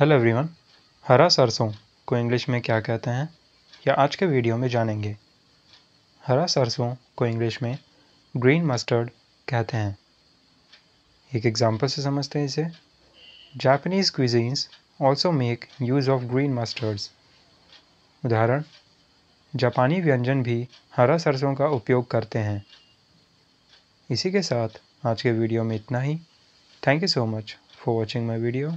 hello everyone हरा सरसों को इंग्लिश में क्या कहते हैं या आज के वीडियो में जानेंगे हरा सरसों को इंग्लिश में ग्रीन मस्टर्ड कहते हैं एक एग्जांपल से समझते हैं इसे Japanese cuisines also make use of green mustards उदाहरण जापानी व्यंजन भी हरा सरसों का उपयोग करते हैं इसी के साथ आज के वीडियो में इतना ही thank you so much for watching my video